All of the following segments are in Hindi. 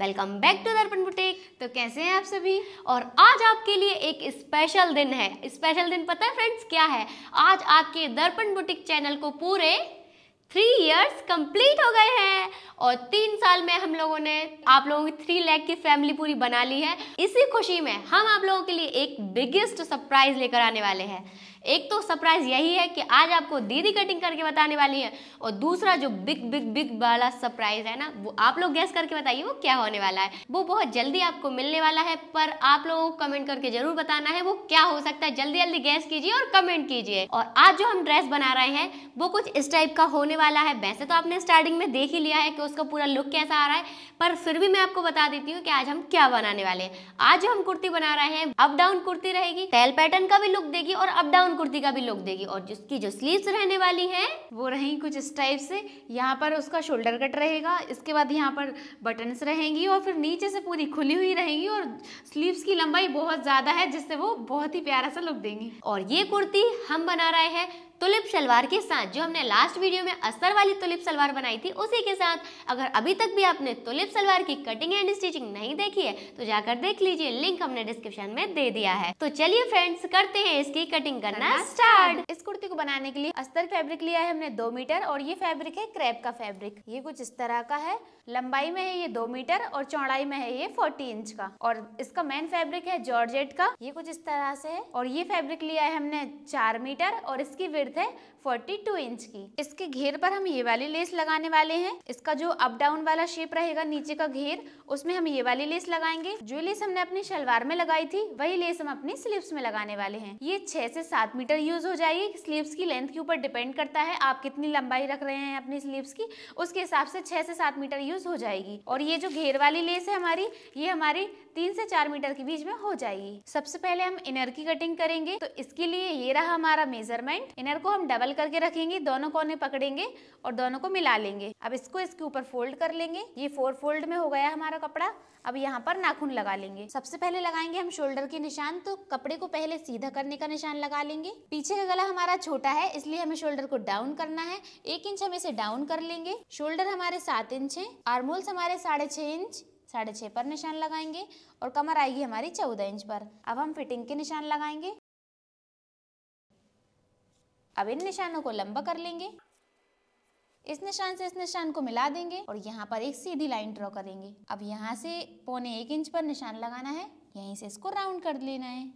वेलकम बैक टू दर्पण बुटेक तो कैसे हैं आप सभी और आज आपके लिए एक स्पेशल दिन है स्पेशल दिन पता है फ्रेंड्स क्या है आज आपके दर्पण बुटीक चैनल को पूरे थ्री इयर्स कंप्लीट हो गए हैं और तीन साल में हम लोगों ने आप लोगों की थ्री लैख की फैमिली पूरी बना ली है इसी खुशी में हम आप लोगों के लिए एक बिगेस्ट सरप्राइज लेकर आने वाले हैं एक तो सरप्राइज यही है कि आज आपको दीदी कटिंग करके बताने वाली है और दूसरा जो बिग बिग बिग वाला सरप्राइज है ना वो आप लोग गैस करके बताइए वो क्या होने वाला है वो बहुत जल्दी आपको मिलने वाला है पर आप लोगों को कमेंट करके जरूर बताना है वो क्या हो सकता है जल्दी जल्दी गैस कीजिए और कमेंट कीजिए और आज जो हम ड्रेस बना रहे हैं वो कुछ इस टाइप का होने वाला है वैसे तो आपने स्टार्टिंग में देख ही लिया है कि उसका पूरा लुक कैसा आ रहा है पर फिर भी मैं आपको बता देती हूँ कि आज हम क्या बनाने वाले हैं आज हम कुर्ती बना रहे हैं अप डाउन कुर्ती रहेगी तेल पैटर्न का भी लुक देगी और अप डाउन डाउन कुर्ती का भी लुक देगी और जिसकी जो स्लीव्स रहने वाली है वो रहेगी कुछ इस टाइप से यहाँ पर उसका शोल्डर कट रहेगा इसके बाद यहाँ पर बटन्स रहेंगी और फिर नीचे से पूरी खुली हुई रहेंगी और स्लीव्स की लंबाई बहुत ज़्यादा है जिससे वो बहुत ही प्यारा सा लुक देंगी और ये कुर्ती हम बना रहे हैं तुलिप सलवार के साथ जो हमने लास्ट वीडियो में अस्तर वाली तुलिप सलवार बनाई थी उसी के साथ अगर अभी तक भी आपने तुलिप सलवार की कटिंग एंड स्टिचिंग नहीं देखी है तो जाकर देख लीजिए लिंक हमने डिस्क्रिप्शन में दे दिया है तो चलिए फ्रेंड्स करते हैं इसकी कटिंग करना स्टार्ट इस कुर्ती को बनाने के लिए अस्तर फेब्रिक लिया है हमने दो मीटर और ये फेब्रिक है क्रेप का फेब्रिक ये कुछ इस तरह का है लंबाई में है ये दो मीटर और चौड़ाई में है ये फोर्टी इंच का और इसका मेन फेब्रिक है जॉर्जेट का ये कुछ इस तरह से है और ये फेब्रिक लिया है हमने चार मीटर और इसकी विर्थ है 42 इंच की इसके घेर पर हम ये वाली लेस लगाने वाले हैं इसका जो अप डाउन वाला शेप रहेगा नीचे का घेर उसमें हम ये वाली लेस लगाएंगे जो लेस हमने अपनी शलवार में लगाई थी वही लेस हम अपनी स्लीव्स में लगाने वाले हैं ये छह से सात मीटर यूज हो जाएगी स्लीव्स की लेंथ के ऊपर डिपेंड करता है आप कितनी लंबाई रख रहे हैं अपनी स्लीव्स की उसके हिसाब से छह से सात मीटर यूज हो जाएगी और ये जो घेर वाली लेस है हमारी ये हमारी तीन से चार मीटर के बीच में हो जाएगी सबसे पहले हम इनर की कटिंग करेंगे तो इसके लिए ये रहा हमारा मेजरमेंट इनर को हम डबल करके रखेंगे दोनों कोने पकड़ेंगे और दोनों को मिला लेंगे अब इसको इसके ऊपर फोल्ड कर लेंगे ये फोर फोल्ड में हो गया हमारा कपड़ा अब यहाँ पर नाखून लगा लेंगे सबसे पहले लगाएंगे हम शोल्डर के निशान तो कपड़े को पहले सीधा करने का निशान लगा लेंगे पीछे का गला हमारा छोटा है इसलिए हमें शोल्डर को डाउन करना है एक इंच हम इसे डाउन कर लेंगे शोल्डर हमारे सात इंच है आर्मोल्स हमारे साढ़े छह इंच साढ़े छः पर निशान लगाएंगे और कमर आएगी हमारी चौदह इंच पर अब हम फिटिंग के निशान लगाएंगे अब इन निशानों को लंबा कर लेंगे इस निशान से इस निशान को मिला देंगे और यहाँ पर एक सीधी लाइन ड्रॉ करेंगे अब यहाँ से पौने एक इंच पर निशान लगाना है यहीं से इसको राउंड कर लेना है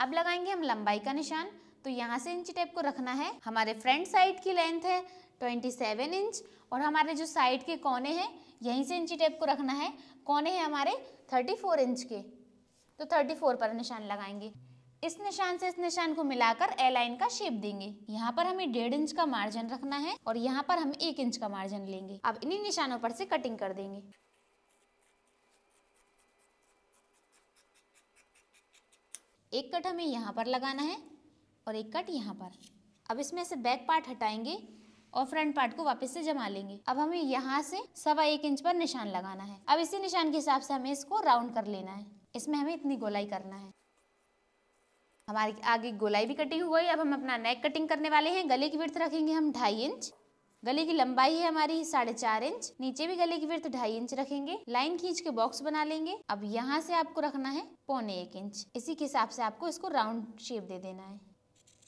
अब लगाएंगे हम लंबाई का निशान तो यहाँ से इंची टेप को रखना है हमारे फ्रंट साइड की लेंथ है 27 इंच और हमारे जो साइड के कोने हैं यहीं से इंची टेप को रखना है कोने हैं हमारे 34 इंच के तो 34 पर निशान लगाएंगे इस निशान से इस निशान को मिलाकर ए लाइन का शेप देंगे यहाँ पर हमें डेढ़ इंच का मार्जिन रखना है और यहाँ पर हम एक इंच का मार्जिन लेंगे अब इन्हीं निशानों पर से कटिंग कर देंगे एक कट हमें यहाँ पर लगाना है और एक कट यहाँ पर अब इसमें से बैक पार्ट हटाएंगे और फ्रंट पार्ट को वापस से जमा लेंगे अब हमें यहाँ से सवा एक इंच पर निशान लगाना है अब इसी निशान के हिसाब से हमें इसको राउंड कर लेना है इसमें हमें इतनी गोलाई करना है हमारी आगे गोलाई भी कटिंग हो गई अब हम अपना नेक कटिंग करने वाले हैं गले की वृथ रखेंगे हम ढाई इंच गले की लंबाई है हमारी साढ़े चार इंच नीचे भी गले की वृथ ढाई इंच रखेंगे लाइन खींच के बॉक्स बना लेंगे अब यहाँ से आपको रखना है पौने एक इंच इसी के हिसाब से आपको इसको राउंड शेप दे देना है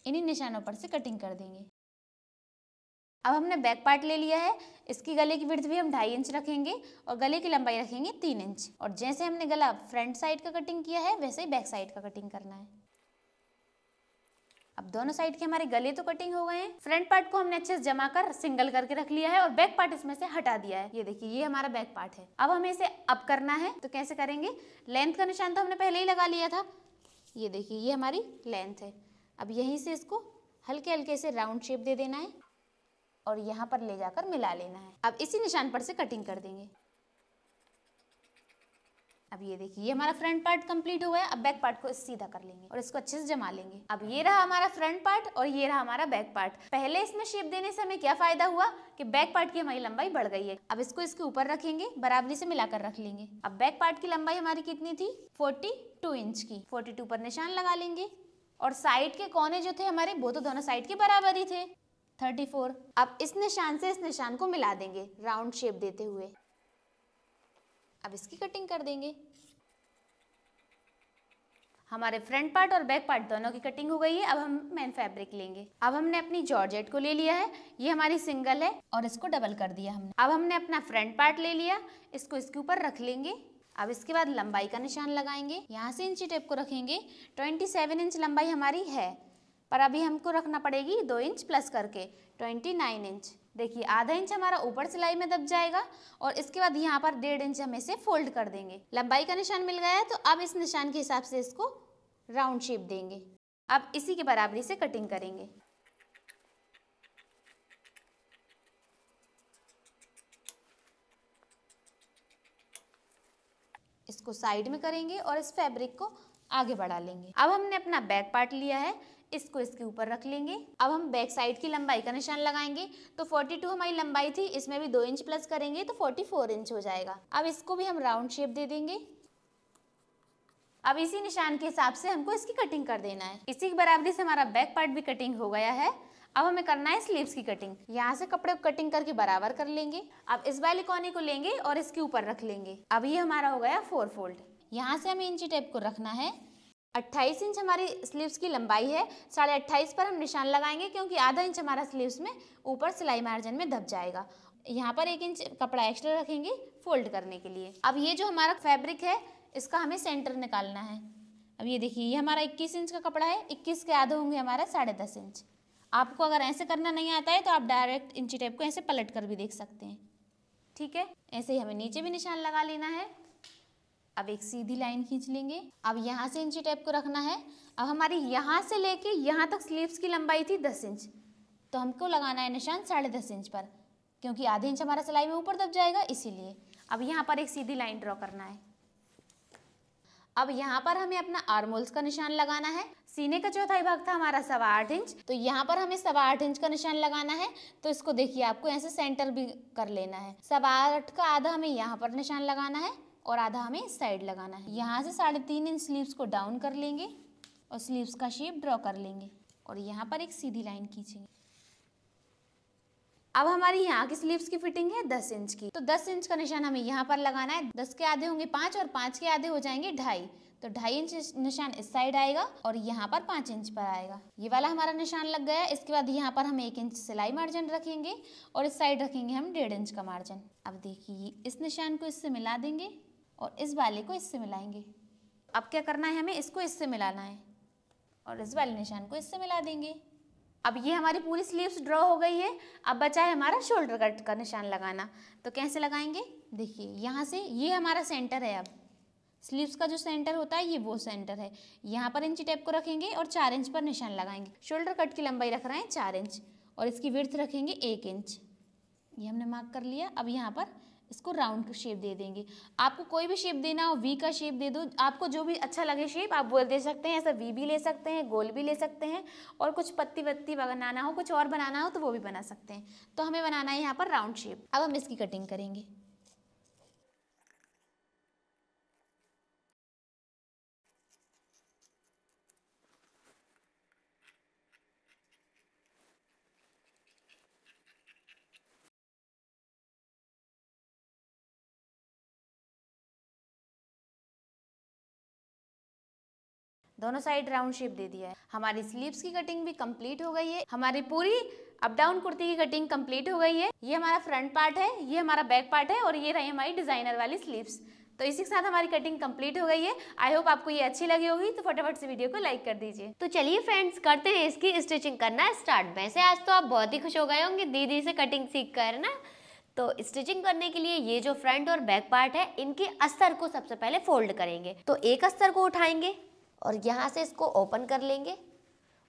इन्हीं निशानों पर से कटिंग कर देंगे अब हमने बैक पार्ट ले लिया है इसकी गले की वृथ भी हम ढाई इंच रखेंगे और गले की लंबाई रखेंगे तीन इंच और जैसे हमने गला फ्रंट साइड का कटिंग किया है वैसे ही बैक साइड का कटिंग करना है अब दोनों साइड के हमारे गले तो कटिंग हो गए हैं फ्रंट पार्ट को हमने अच्छे से जमा कर सिंगल करके रख लिया है और बैक पार्ट इसमें से हटा दिया है ये देखिए ये हमारा बैक पार्ट है अब हमें इसे अप करना है तो कैसे करेंगे लेंथ का निशान तो हमने पहले ही लगा लिया था ये देखिए ये हमारी लेंथ है अब यहीं से इसको हल्के हल्के से राउंड शेप दे देना है और यहाँ पर ले जाकर मिला लेना है अब इसी निशान पर से कटिंग कर देंगे अब ये देखिए ये हमारा फ्रंट पार्ट कंप्लीट हुआ है अब बैक पार्ट को सीधा कर लेंगे और इसको अच्छे से जमा लेंगे अब ये रहा हमारा फ्रंट पार्ट और ये रहा हमारा बैक पार्ट पहले इसमें शेप देने से हमें क्या फायदा हुआ कि बैक पार्ट की हमारी लंबाई बढ़ गई है अब इसको इसके ऊपर रखेंगे बराबरी से मिलाकर रख लेंगे अब बैक पार्ट की लंबाई हमारी कितनी थी फोर्टी इंच की फोर्टी पर निशान लगा लेंगे और साइड के कोने जो थे हमारे वो तो दोनों साइड के बराबर ही थे 34 अब इस निशान से इस निशान को मिला देंगे राउंड शेप देते हुए अब इसकी कटिंग कर देंगे हमारे फ्रंट पार्ट और बैक पार्ट दोनों की कटिंग हो गई है अब हम मेन फैब्रिक लेंगे अब हमने अपनी जॉर्जेट को ले लिया है ये हमारी सिंगल है और इसको डबल कर दिया हमने अब हमने अपना फ्रंट पार्ट ले लिया इसको इसके ऊपर रख लेंगे अब इसके बाद लंबाई का निशान लगाएंगे यहाँ से इंची टेप को रखेंगे सेवन इंच लंबाई हमारी है पर अभी हमको रखना पड़ेगी दो इंच प्लस करके नाइन इंच देखिए आधा इंच हमारा ऊपर सिलाई में दब जाएगा और इसके बाद यहाँ पर डेढ़ इंच हम इसे फोल्ड कर देंगे लंबाई का निशान मिल गया है तो अब इस निशान के हिसाब से इसको राउंड शेप देंगे अब इसी के बराबरी से कटिंग करेंगे इसको साइड में करेंगे और इस फैब्रिक को आगे बढ़ा लेंगे अब हमने अपना बैक पार्ट लिया है इसको इसके ऊपर रख लेंगे अब हम बैक साइड की लंबाई का निशान लगाएंगे तो 42 हमारी लंबाई थी इसमें भी दो इंच प्लस करेंगे तो 44 इंच हो जाएगा अब इसको भी हम राउंड शेप दे देंगे अब इसी निशान के हिसाब से हमको इसकी कटिंग कर देना है इसी के बराबरी से हमारा बैक पार्ट भी कटिंग हो गया है अब हमें करना है स्लीव्स की कटिंग यहाँ से कपड़े को कटिंग करके बराबर कर लेंगे अब इस वाली कोने को लेंगे और इसके ऊपर रख लेंगे अब ये हमारा हो गया फोर फोल्ड यहाँ से हमें इंची टेप को रखना है 28 इंच हमारी स्लीव्स की लंबाई है साढ़े अट्ठाईस पर हम निशान लगाएंगे क्योंकि आधा इंच हमारा स्लीव्स में ऊपर सिलाई मार्जिन में दब जाएगा यहाँ पर एक इंच कपड़ा एक्स्ट्रा रखेंगे फोल्ड करने के लिए अब ये जो हमारा फैब्रिक है इसका हमें सेंटर निकालना है अब ये देखिए ये हमारा 21 इंच का कपड़ा है 21 के आधे होंगे हमारा साढ़े दस इंच आपको अगर ऐसे करना नहीं आता है तो आप डायरेक्ट इंची टेप को ऐसे पलट कर भी देख सकते हैं ठीक है ऐसे ही हमें नीचे भी निशान लगा लेना है अब एक सीधी लाइन खींच लेंगे अब यहाँ से इंची टाइप को रखना है अब हमारी यहाँ से लेके यहाँ तक स्लीव्स की लंबाई थी दस इंच तो हमको लगाना है निशान साढ़े दस इंच पर क्योंकि आधे इंच हमारा सिलाई में ऊपर दब जाएगा इसीलिए अब यहाँ पर एक सीधी लाइन ड्रॉ करना है अब यहाँ पर हमें अपना आर्मोल्स का निशान लगाना है सीने का चौथा भाग था हमारा सवा आठ इंच तो यहाँ पर हमें सवा आठ इंच का निशान लगाना है तो इसको देखिए आपको ऐसे सेंटर भी कर लेना है सवा आठ का आधा हमें यहाँ पर निशान लगाना है और आधा हमें साइड लगाना है यहाँ से साढ़े तीन इंच स्लीव्स को डाउन कर लेंगे और स्लीव्स का शेप ड्रॉ कर लेंगे और यहाँ पर एक सीधी लाइन खींचेंगे अब हमारी यहाँ की स्लीव्स की फिटिंग है दस इंच की तो दस इंच का निशान हमें यहाँ पर लगाना है दस के आधे होंगे पांच और पांच के आधे हो जाएंगे ढाई तो ढाई इंच निशान इस साइड आएगा और यहाँ पर पाँच इंच पर आएगा ये वाला हमारा निशान लग गया इसके बाद यहाँ पर हम एक इंच सिलाई मार्जिन रखेंगे और इस साइड रखेंगे हम डेढ़ इंच का मार्जिन अब देखिए इस निशान को इससे मिला देंगे और इस वाले को इससे मिलाएंगे अब क्या करना है हमें इसको इससे मिलाना है और इस वाले निशान को इससे मिला देंगे अब ये हमारी पूरी स्लीव्स ड्रॉ हो गई है अब बचा है हमारा शोल्डर कट का निशान लगाना तो कैसे लगाएंगे देखिए यहाँ से ये हमारा सेंटर है अब स्लीव्स का जो सेंटर होता है ये वो सेंटर है यहाँ पर इंची टेप को रखेंगे और चार इंच पर निशान लगाएंगे शोल्डर कट की लंबाई रख रहे हैं चार इंच और इसकी विर्थ रखेंगे एक इंच ये हमने मार्क कर लिया अब यहाँ पर इसको राउंड शेप दे देंगे आपको कोई भी शेप देना हो वी का शेप दे दो आपको जो भी अच्छा लगे शेप आप बोल दे सकते हैं ऐसा वी भी ले सकते हैं गोल भी ले सकते हैं और कुछ पत्ती वत्ती बनाना हो कुछ और बनाना हो तो वो भी बना सकते हैं तो हमें बनाना है यहाँ पर राउंड शेप अब हम इसकी कटिंग करेंगे दोनों साइड राउंड शेप दे दिया है हमारी स्लीव्स की कटिंग भी कंप्लीट हो गई है हमारी पूरी अप डाउन कुर्ती की कटिंग कंप्लीट हो गई है ये हमारा फ्रंट पार्ट है ये हमारा बैक पार्ट है और ये रही हमारी डिजाइनर वाली स्लीव्स तो इसी के साथ हमारी कटिंग कंप्लीट हो गई है आई होप आपको ये अच्छी लगी होगी तो फटाफट से वीडियो को लाइक कर दीजिए तो चलिए फ्रेंड्स करते हैं इसकी स्टिचिंग करना स्टार्ट वैसे आज तो आप बहुत ही खुश हो गए होंगे दीदी से कटिंग सीख कर ना तो स्टिचिंग करने के लिए ये जो फ्रंट और बैक पार्ट है इनके अस्तर को सबसे पहले फोल्ड करेंगे तो एक अस्तर को उठाएंगे और यहाँ से इसको ओपन कर लेंगे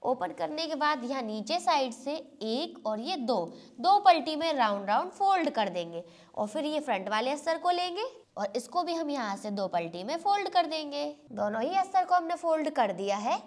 ओपन करने के बाद यहाँ नीचे साइड से एक और ये दो दो पल्टी में राउंड राउंड फोल्ड कर देंगे और फिर ये फ्रंट वाले अस्तर को लेंगे और इसको भी हम यहाँ से दो पलटी में फोल्ड कर देंगे दोनों ही अस्तर को हमने फोल्ड कर दिया है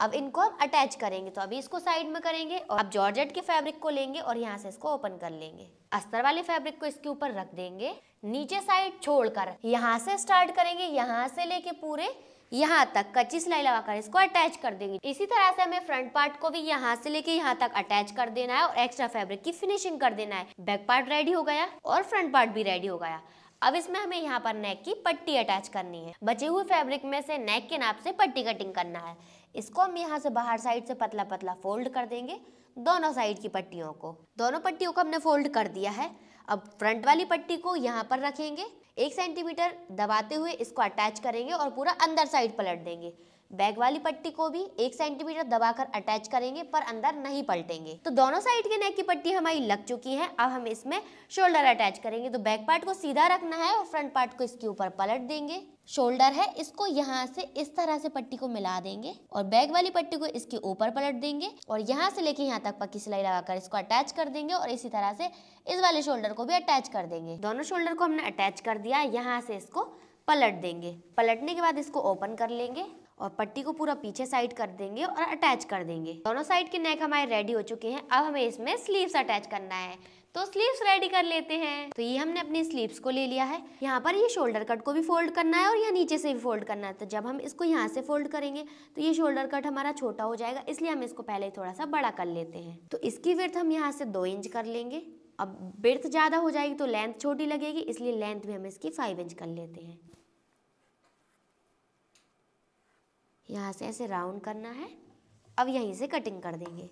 अब इनको हम अटैच करेंगे तो अभी इसको साइड में करेंगे और अब जॉर्जेट के फैब्रिक को लेंगे और यहाँ से इसको ओपन कर लेंगे अस्तर वाले फैब्रिक को इसके ऊपर रख देंगे नीचे साइड छोड़कर यहाँ से स्टार्ट करेंगे यहाँ से लेके पूरे यहाँ तक कच्ची सिलाई लगाकर इसको अटैच कर देंगे इसी तरह से हमें फ्रंट पार्ट को भी यहाँ से लेके यहाँ तक अटैच कर देना है और एक्स्ट्रा फैब्रिक की फिनिशिंग कर देना है बैक पार्ट रेडी हो गया और फ्रंट पार्ट भी रेडी हो गया अब इसमें हमें यहाँ पर नेक की पट्टी अटैच करनी है बचे हुए फैब्रिक में से नेक के नाप से पट्टी कटिंग करना है इसको हम यहाँ से बाहर साइड से पतला पतला फोल्ड कर देंगे दोनों साइड की पट्टियों को दोनों पट्टियों को हमने फोल्ड कर दिया है अब फ्रंट वाली पट्टी को यहाँ पर रखेंगे एक सेंटीमीटर दबाते हुए इसको अटैच करेंगे और पूरा अंदर साइड पलट देंगे बैग वाली पट्टी को भी एक सेंटीमीटर दबाकर अटैच करेंगे पर अंदर नहीं पलटेंगे तो दोनों साइड के नेक की पट्टी हमारी लग चुकी है अब हम इसमें शोल्डर अटैच करेंगे तो बैक पार्ट को सीधा रखना है और फ्रंट पार्ट को इसके ऊपर पलट देंगे शोल्डर है इसको यहाँ से इस तरह से पट्टी को मिला देंगे और बैग वाली पट्टी को इसके ऊपर पलट देंगे और यहाँ से लेके यहाँ तक पक्की सिलाई लगाकर इसको अटैच कर देंगे और इसी तरह से इस वाले शोल्डर को भी अटैच कर देंगे दोनों शोल्डर को हमने अटैच कर दिया यहाँ से इसको पलट देंगे पलटने के बाद इसको ओपन कर लेंगे और पट्टी को पूरा पीछे साइड कर देंगे और अटैच कर देंगे दोनों साइड के नेक हमारे रेडी हो चुके हैं अब हमें इसमें स्लीव्स अटैच करना है तो स्लीव्स रेडी कर लेते हैं तो ये हमने अपनी स्लीव्स को ले लिया है यहाँ पर ये शोल्डर कट को भी फोल्ड करना है और यहाँ नीचे से भी फोल्ड करना है तो जब हम इसको यहाँ से फोल्ड करेंगे तो ये शोल्डर कट हमारा छोटा हो जाएगा इसलिए हम इसको पहले थोड़ा सा बड़ा कर लेते हैं तो इसकी विर्थ हम यहाँ से दो इंच कर लेंगे अब बिर्थ ज़्यादा हो जाएगी तो लेंथ छोटी लगेगी इसलिए लेंथ भी हम इसकी फाइव इंच कर लेते हैं यहाँ से ऐसे राउंड करना है अब यहीं से कटिंग कर देंगे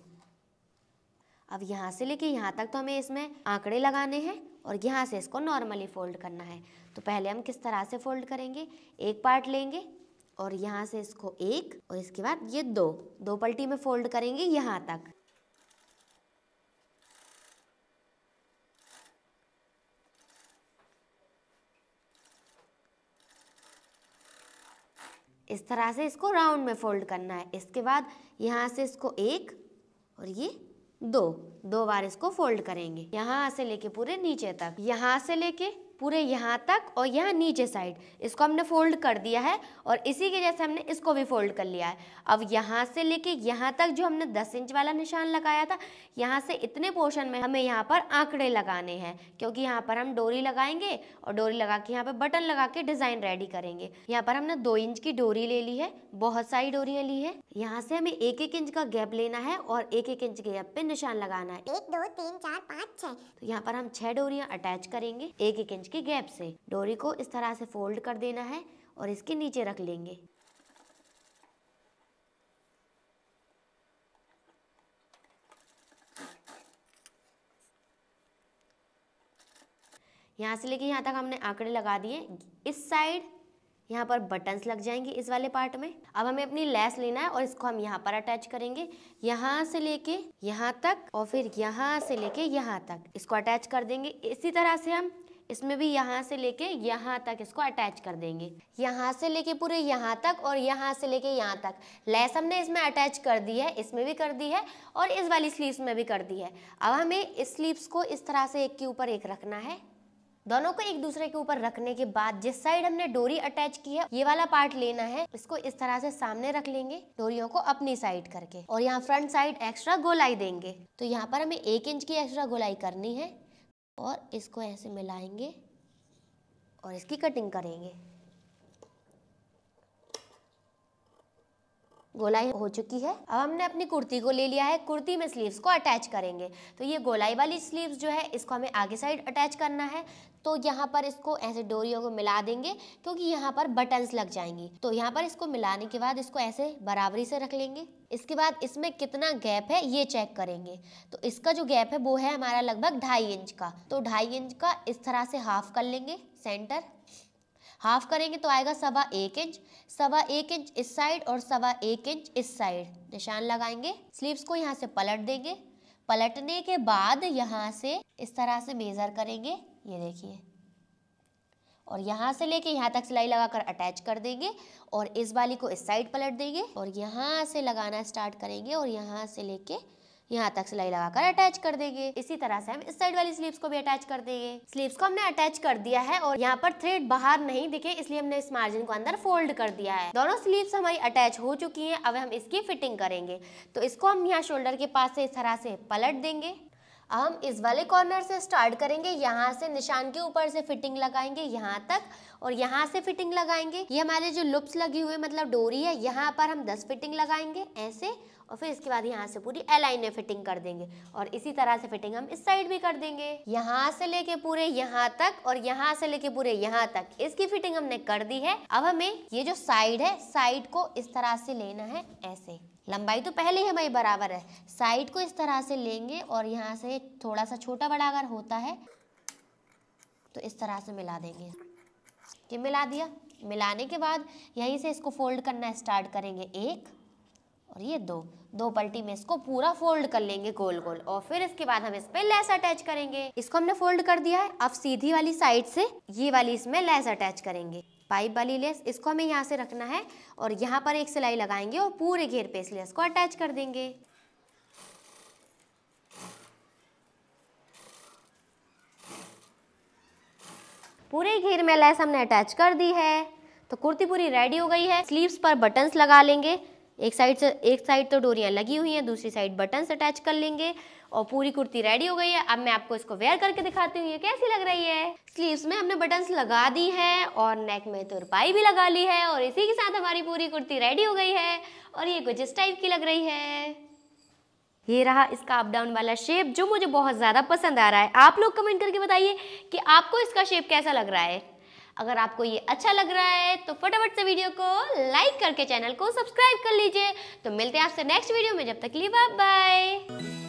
अब यहाँ से लेके यहाँ तक तो हमें इसमें आंकड़े लगाने हैं और यहाँ से इसको नॉर्मली फोल्ड करना है तो पहले हम किस तरह से फोल्ड करेंगे एक पार्ट लेंगे और यहाँ से इसको एक और इसके बाद ये दो दो पल्टी में फोल्ड करेंगे यहाँ तक इस तरह से इसको राउंड में फोल्ड करना है इसके बाद यहाँ से इसको एक और ये दो दो बार इसको फोल्ड करेंगे यहाँ से लेके पूरे नीचे तक यहाँ से लेके पूरे यहाँ तक और यहाँ नीचे साइड इसको हमने फोल्ड कर दिया है और इसी के जैसे हमने इसको भी फोल्ड कर लिया है अब यहाँ से लेके यहाँ तक जो हमने 10 इंच वाला निशान लगाया था यहाँ से इतने पोर्शन में हमें यहाँ पर आंकड़े लगाने हैं क्योंकि यहाँ पर हम डोरी लगाएंगे और डोरी लगा के यहाँ पर बटन लगा के डिज़ाइन रेडी करेंगे यहाँ पर हमने दो इंच की डोरी ले ली है बहुत सारी डोरियाँ ली है यहाँ से हमें एक एक इंच का गैप लेना है और एक एक इंच के गैप पे निशान लगाना है एक दो तीन चार पाँच छः तो यहाँ पर हम छह डोरियाँ अटैच करेंगे एक एक इंच के गैप से डोरी को इस तरह से फोल्ड कर देना है और इसके नीचे रख लेंगे यहाँ से लेके यहाँ तक हमने आंकड़े लगा दिए इस साइड यहाँ पर बटन्स लग जाएंगे इस वाले पार्ट में अब हमें अपनी लेस लेना है और इसको हम यहाँ पर अटैच करेंगे यहाँ से लेके यहाँ तक और फिर यहाँ से लेके यहाँ तक इसको अटैच कर देंगे इसी तरह से हम इसमें भी यहाँ से लेके यहाँ तक इसको अटैच कर देंगे यहाँ से लेके पूरे यहाँ तक और यहाँ से लेके यहाँ तक लेस हमने इसमें अटैच कर दी है इसमें भी कर दी है और इस वाली स्लीव्स में भी कर दी है अब हमें इस स्लीव्स को इस तरह से एक के ऊपर एक रखना है दोनों को एक दूसरे के ऊपर रखने के बाद जिस साइड हमने डोरी अटैच की है ये वाला पार्ट लेना है इसको इस तरह से सामने रख लेंगे डोरियों को अपनी साइड करके और यहाँ फ्रंट साइड एक्स्ट्रा गोलाई देंगे तो यहाँ पर हमें एक इंच की एक्स्ट्रा गोलाई करनी है और इसको ऐसे मिलाएंगे और इसकी कटिंग करेंगे गोलाई हो चुकी है अब हमने अपनी कुर्ती को ले लिया है कुर्ती में स्लीव्स को अटैच करेंगे तो ये गोलाई वाली स्लीव्स जो है इसको हमें आगे साइड अटैच करना है तो यहाँ पर इसको ऐसे डोरियों को मिला देंगे क्योंकि यहाँ पर बटन्स लग जाएंगी तो यहाँ पर इसको मिलाने के बाद इसको ऐसे बराबरी से रख लेंगे इसके बाद इसमें कितना गैप है ये चेक करेंगे तो इसका जो गैप है वो है हमारा लगभग ढाई इंच का तो ढाई इंच का इस तरह से हाफ कर लेंगे सेंटर हाफ करेंगे तो आएगा सवा एक इंच सवा एक इंच इस साइड और सवा एक इंच इस साइड निशान लगाएंगे स्लीव्स को यहाँ से पलट देंगे पलटने के बाद यहाँ से इस तरह से मेज़र करेंगे ये देखिए और यहाँ से लेके यहाँ तक सिलाई लगाकर अटैच कर देंगे और इस वाली को इस साइड पलट देंगे और यहाँ से लगाना स्टार्ट करेंगे और यहाँ से लेके यहाँ तक सिलाई लगाकर अटैच कर देंगे इसी तरह से हम इस साइड वाली स्लीव्स को भी अटैच कर देंगे स्लीव्स को हमने अटैच कर दिया है और यहाँ पर थ्रेड बाहर नहीं दिखे इसलिए हमने इस मार्जिन को अंदर फोल्ड कर दिया है दोनों स्लीव्स हमारी अटैच हो चुकी है अब हम इसकी फिटिंग करेंगे तो इसको हम यहाँ शोल्डर के पास से इस तरह से पलट देंगे अब हम इस वाले कॉर्नर से स्टार्ट करेंगे यहाँ से निशान के ऊपर से फिटिंग लगाएंगे यहाँ तक और यहाँ से फिटिंग लगाएंगे ये हमारे जो लुप्स लगी हुई मतलब डोरी है यहाँ पर हम 10 फिटिंग लगाएंगे ऐसे और फिर इसके बाद यहाँ से पूरी एलाइन में फिटिंग कर देंगे और इसी तरह से फिटिंग हम इस साइड भी कर देंगे यहाँ से लेके पूरे यहाँ तक और यहाँ से लेके पूरे यहाँ तक इसकी फिटिंग हमने कर दी है अब हमें ये जो साइड है साइड को इस तरह से लेना है ऐसे लंबाई तो पहले ही हमारी बराबर है साइड को इस तरह से लेंगे और यहाँ से थोड़ा सा छोटा बड़ा अगर होता है तो इस तरह से मिला देंगे ये मिला दिया मिलाने के बाद यहीं से इसको फोल्ड करना स्टार्ट करेंगे एक और ये दो दो पलटी में इसको पूरा फोल्ड कर लेंगे गोल गोल और फिर इसके बाद हम इस पे लेस अटैच करेंगे इसको हमने फोल्ड कर दिया है अब सीधी वाली साइड से ये वाली इसमें लेस अटैच करेंगे पाइप वाली लेस इसको हमें यहाँ से रखना है और यहाँ पर एक सिलाई लगाएंगे और पूरे घेर पे इस लेस को अटैच कर देंगे पूरे घेर में लेस हमने अटैच कर दी है तो कुर्ती पूरी रेडी हो गई है स्लीव्स पर बटन्स लगा लेंगे एक साइड से एक साइड तो डोरियाँ लगी हुई हैं दूसरी साइड बटन्स अटैच कर लेंगे और पूरी कुर्ती रेडी हो गई है अब मैं आपको इसको वेयर करके दिखाती हूँ ये कैसी लग रही है स्लीव्स में हमने बटन्स लगा दी हैं और नेक में तुरपाई भी लगा ली है और इसी के साथ हमारी पूरी कुर्ती रेडी हो गई है और ये कुछ इस टाइप की लग रही है ये रहा इसका अप डाउन वाला शेप जो मुझे बहुत ज़्यादा पसंद आ रहा है आप लोग कमेंट करके बताइए कि आपको इसका शेप कैसा लग रहा है अगर आपको ये अच्छा लग रहा है तो फटाफट से वीडियो को लाइक करके चैनल को सब्सक्राइब कर लीजिए तो मिलते हैं आपसे नेक्स्ट वीडियो में जब तक लिए बाय बाय